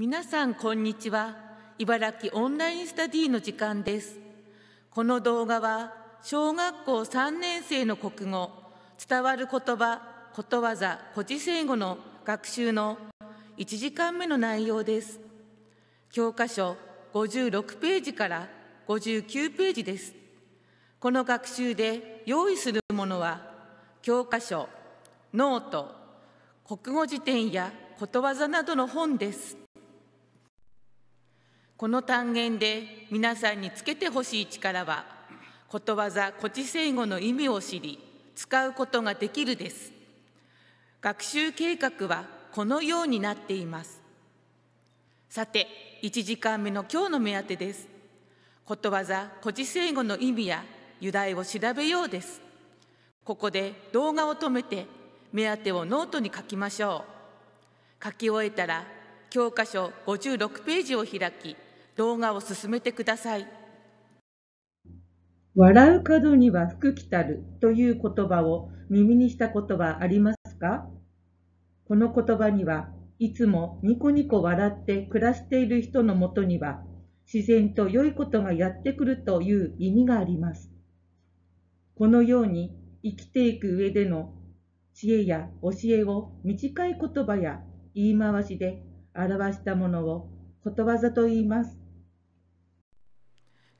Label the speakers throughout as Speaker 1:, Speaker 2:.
Speaker 1: 皆さんこんにちは茨城オンラインスタディの時間ですこの動画は小学校3年生の国語伝わる言葉ことわざ古事成語の学習の1時間目の内容です教科書56ページから59ページですこの学習で用意するものは教科書ノート国語辞典やことわざなどの本ですこの単元で皆さんにつけてほしい力はことわざ古知聖語の意味を知り使うことができるです学習計画はこのようになっていますさて1時間目の今日の目当てですことわざ古知聖語の意味や由来を調べようですここで動画を止めて目当てをノートに書きましょう書き終えたら教科書56ページを開き動画を進めてください。笑う角には福来たるという言葉を耳にしたことはありますかこの言葉にはいつもニコニコ笑って暮らしている人のもとには自然と良いことがやってくるという意味があります。このように生きていく上での知恵や教えを短い言葉や言い回しで表したものをことわざと言います。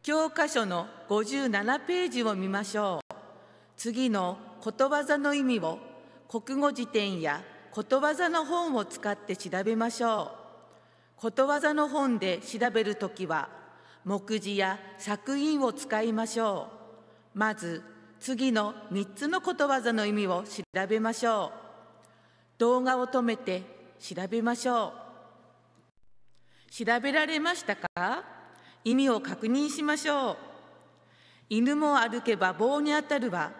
Speaker 1: 教科書の57ページを見ましょう。次のことわざの意味を国語辞典やことわざの本を使って調べましょう。ことわざの本で調べるときは、目次や作品を使いましょう。まず、次の3つのことわざの意味を調べましょう。動画を止めて調べましょう。調べられましたか意味を確認しましょう犬も歩けば棒に当たるは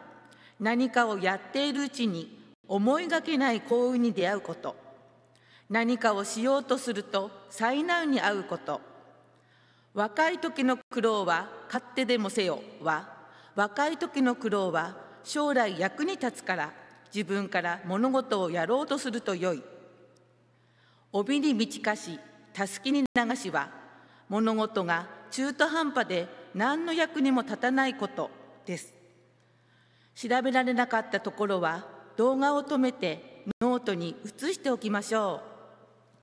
Speaker 1: 何かをやっているうちに思いがけない幸運に出会うこと何かをしようとすると災難に遭うこと若い時の苦労は勝手でもせよは若い時の苦労は将来役に立つから自分から物事をやろうとするとよい帯にちかしたすきに流しは物事が中途半端で何の役にも立たないことです調べられなかったところは動画を止めてノートに移しておきましょう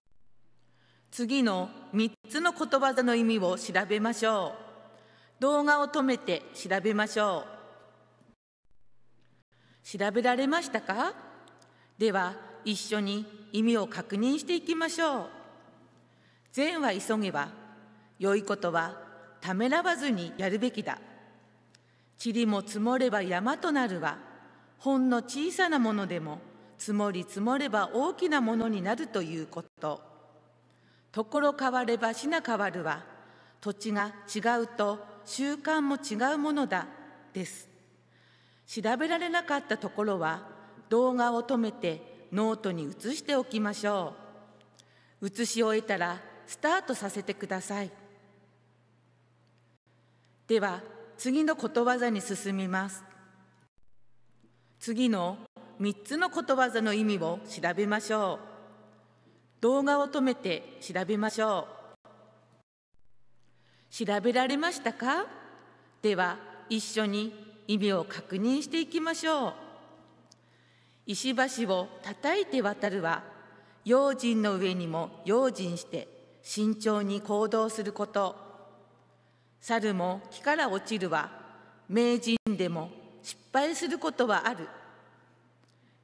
Speaker 1: 次の3つのことわざの意味を調べましょう動画を止めて調べましょう調べられましたかでは一緒に意味を確認していきましょう善は急げば良いことはためらわずにやるべきだ。塵も積もれば山となるは、ほんの小さなものでも積もり積もれば大きなものになるということ。ところ変われば品変わるは、土地が違うと習慣も違うものだ、です。調べられなかったところは、動画を止めてノートに移しておきましょう。移し終えたらスタートさせてください。では次のことわざに進みます次の3つのことわざの意味を調べましょう動画を止めて調べましょう調べられましたかでは一緒に意味を確認していきましょう石橋を叩いて渡るは用心の上にも用心して慎重に行動すること猿も木から落ちるは名人でも失敗することはある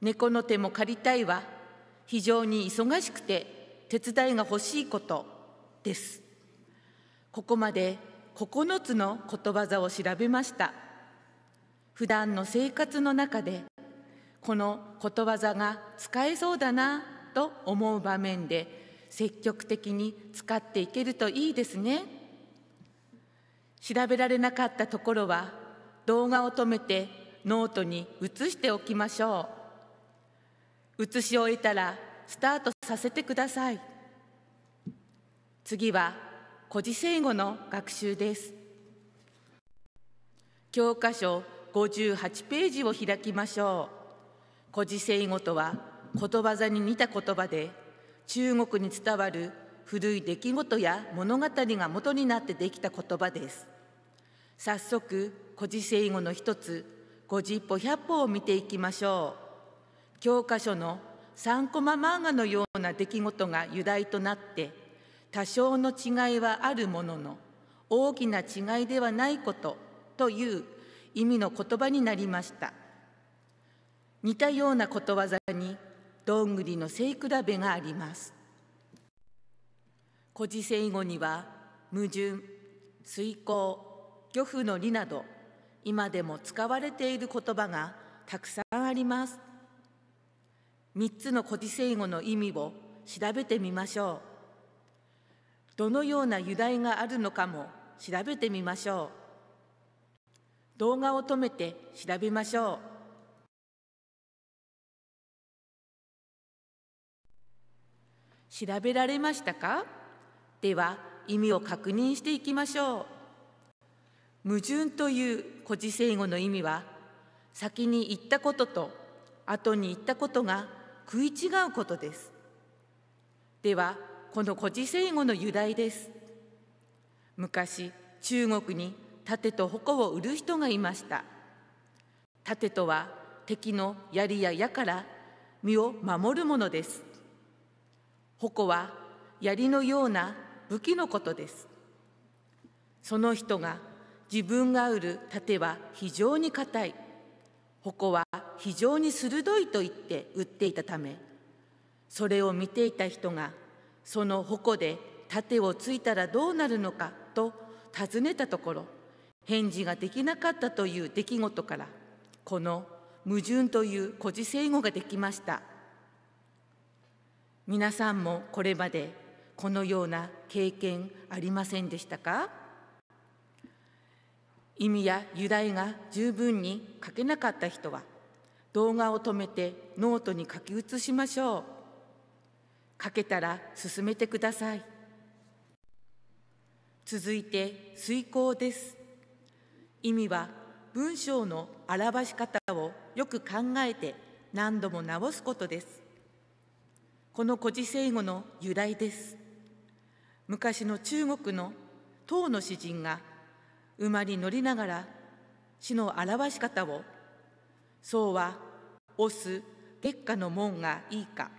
Speaker 1: 猫の手も借りたいは非常に忙しくて手伝いが欲しいことですここまで9つのことわざを調べました普段の生活の中でこのことわざが使えそうだなと思う場面で積極的に使っていけるといいですね。調べられなかったところは動画を止めてノートに写しておきましょう写し終えたらスタートさせてください次は古事成語の学習です教科書58ページを開きましょう古事成語とはことわざに似た言葉で中国に伝わる古い出来事や物語が元になってできた言葉です早速古事聖語の一つ五十歩百歩を見ていきましょう教科書の3コマ漫画のような出来事が由来となって多少の違いはあるものの大きな違いではないことという意味の言葉になりました似たようなことわざにどんぐりの背比べがあります古事聖語には矛盾遂行漁夫の利など今でも使われている言葉がたくさんあります三つの古事聖語の意味を調べてみましょうどのような由来があるのかも調べてみましょう動画を止めて調べましょう調べられましたかでは意味を確認していきましょう矛盾という古事成語の意味は先に言ったことと後に言ったことが食い違うことですではこの古事成語の由来です昔中国に盾と矛を売る人がいました盾とは敵の槍や矢から身を守るものです矛は槍のような武器のことですその人が自分が売る盾は非常に硬い矛は非常に鋭いと言って売っていたためそれを見ていた人がその矛で盾をついたらどうなるのかと尋ねたところ返事ができなかったという出来事からこの矛盾という故事成語ができました皆さんもこれまでこのような経験ありませんでしたか意味や由来が十分に書けなかった人は動画を止めてノートに書き写しましょう書けたら進めてください続いて遂行です意味は文章の表し方をよく考えて何度も直すことですこの古事成語の由来です昔の中国の唐の詩人が馬に乗りながら死の表し方をそうは押す月下の門がいいか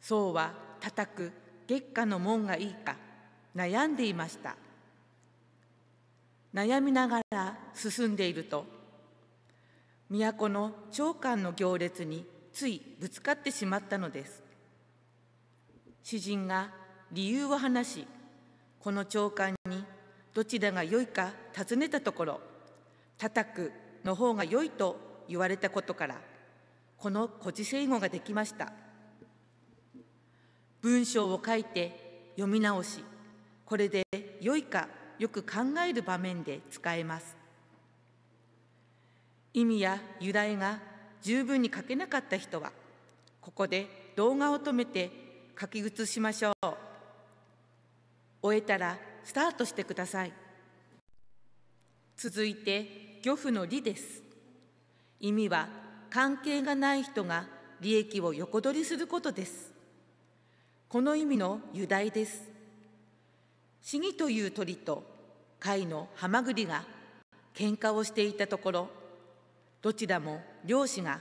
Speaker 1: そうは叩く月下の門がいいか悩んでいました悩みながら進んでいると都の長官の行列についぶつかってしまったのです詩人が理由を話しこの長官にどちらが良いか尋ねたところ叩くの方が良いと言われたことからこの古事聖語ができました文章を書いて読み直しこれで良いかよく考える場面で使えます意味や由来が十分に書けなかった人はここで動画を止めて書き写しましょう終えたらスタートしてください続いて漁夫の利です意味は関係がない人が利益を横取りすることですこの意味の由来です市議という鳥と貝のハマグリが喧嘩をしていたところどちらも漁師が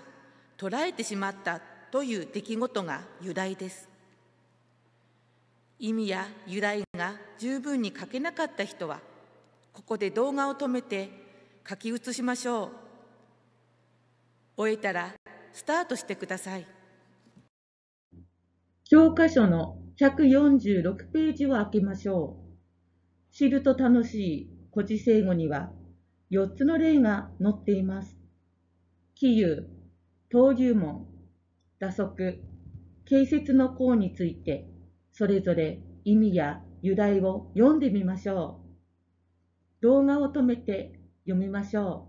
Speaker 1: 捕らえてしまったという出来事が由来です意味や由来が十分に書けなかった人は、ここで動画を止めて書き写しましょう。終えたらスタートしてください。教科書の146ページを開けましょう。知ると楽しい古事成語には4つの例が載っています。杞憂、登竜門、打足、形説の項についてそれぞれ意味や由来を読んでみましょう。動画を止めて読みましょ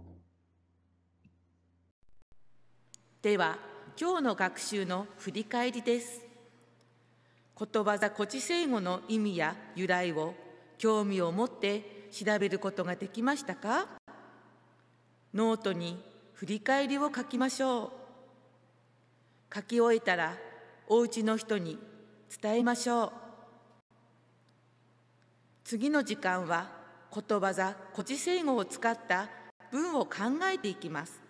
Speaker 1: う。では、今日の学習の振り返りです。ことわざ古せ聖語の意味や由来を興味を持って調べることができましたかノートに振り返りを書きましょう。書き終えたら、おうちの人に伝えましょう次の時間はことわざ古事成語を使った文を考えていきます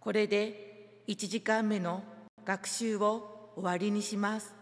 Speaker 1: これで1時間目の学習を終わりにします